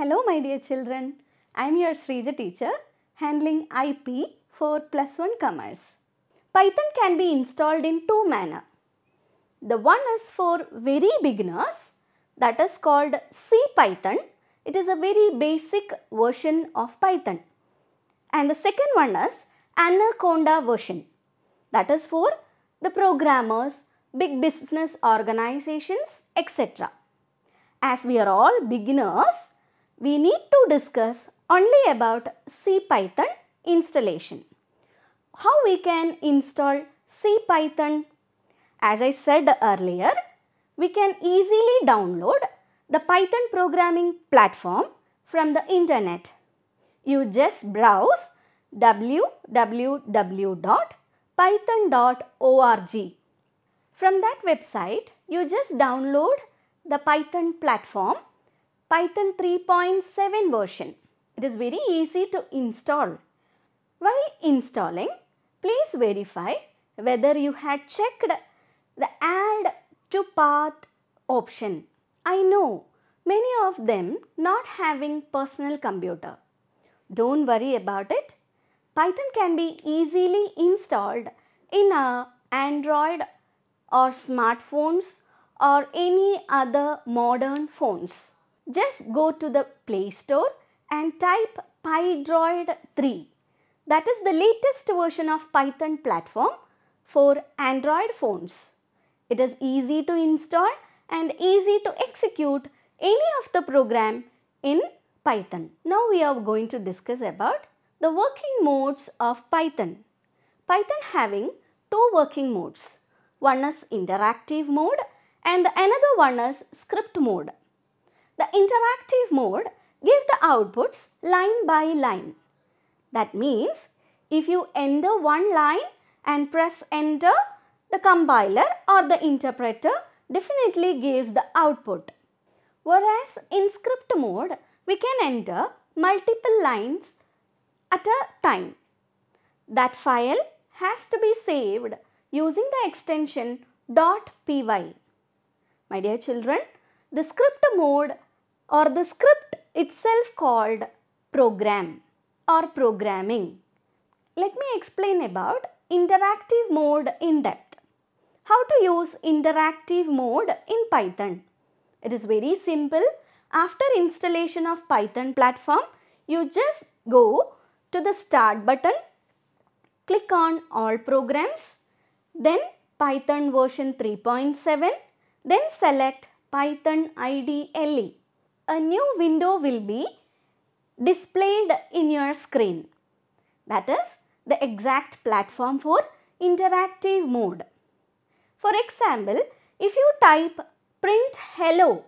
Hello my dear children, I am your Srija teacher handling IP for plus 1 commerce. Python can be installed in two manner. The one is for very beginners that is called C Python. It is a very basic version of Python. And the second one is Anaconda version that is for the programmers, big business organizations, etc. As we are all beginners, we need to discuss only about CPython installation. How we can install CPython? As I said earlier, we can easily download the Python programming platform from the internet. You just browse www.python.org. From that website, you just download the Python platform Python 3.7 version. It is very easy to install. While installing, please verify whether you had checked the add to path option. I know many of them not having personal computer. Don't worry about it. Python can be easily installed in a Android or smartphones or any other modern phones just go to the Play Store and type PyDroid 3. That is the latest version of Python platform for Android phones. It is easy to install and easy to execute any of the program in Python. Now we are going to discuss about the working modes of Python. Python having two working modes. One is interactive mode and another one is script mode. The interactive mode gives the outputs line by line. That means if you enter one line and press enter, the compiler or the interpreter definitely gives the output. Whereas in script mode, we can enter multiple lines at a time. That file has to be saved using the extension .py. My dear children, the script mode or the script itself called program or programming. Let me explain about interactive mode in depth. How to use interactive mode in Python. It is very simple. After installation of Python platform, you just go to the start button, click on all programs, then Python version 3.7, then select Python IDLE a new window will be displayed in your screen. That is the exact platform for interactive mode. For example, if you type print hello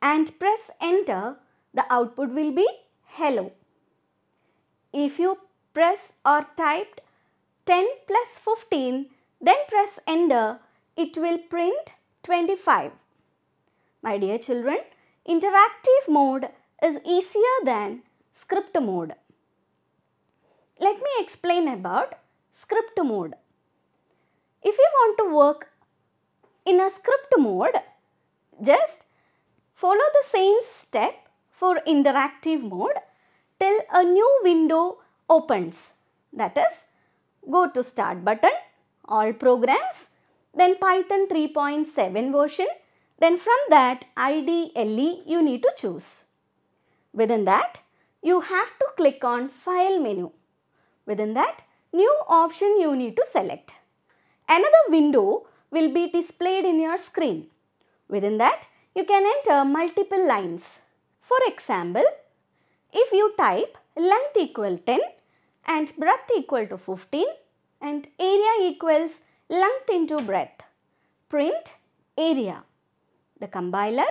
and press enter, the output will be hello. If you press or typed 10 plus 15, then press enter, it will print 25. My dear children, Interactive mode is easier than script mode. Let me explain about script mode. If you want to work in a script mode, just follow the same step for interactive mode till a new window opens. That is, go to start button, all programs, then Python 3.7 version, then from that IDLE you need to choose. Within that you have to click on file menu. Within that new option you need to select. Another window will be displayed in your screen. Within that you can enter multiple lines. For example, if you type length equal 10 and breadth equal to 15 and area equals length into breadth, print area. The compiler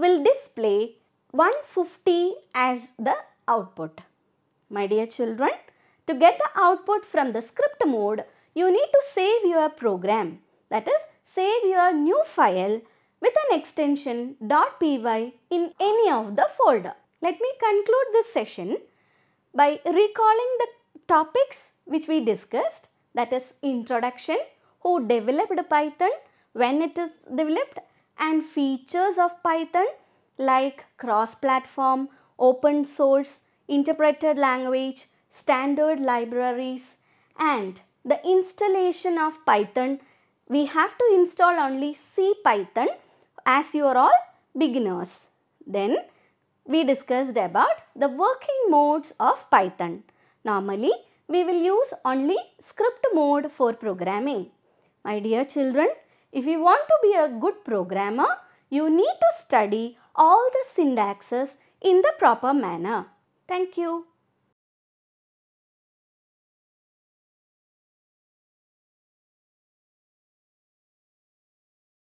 will display 150 as the output. My dear children, to get the output from the script mode, you need to save your program. That is, save your new file with an extension .py in any of the folder. Let me conclude this session by recalling the topics which we discussed that is introduction, who developed Python, when it is developed and features of Python like cross-platform, open source, interpreted language, standard libraries and the installation of Python. We have to install only C Python as you are all beginners. Then we discussed about the working modes of Python. Normally we will use only script mode for programming. My dear children, if you want to be a good programmer, you need to study all the syntaxes in the proper manner. Thank you.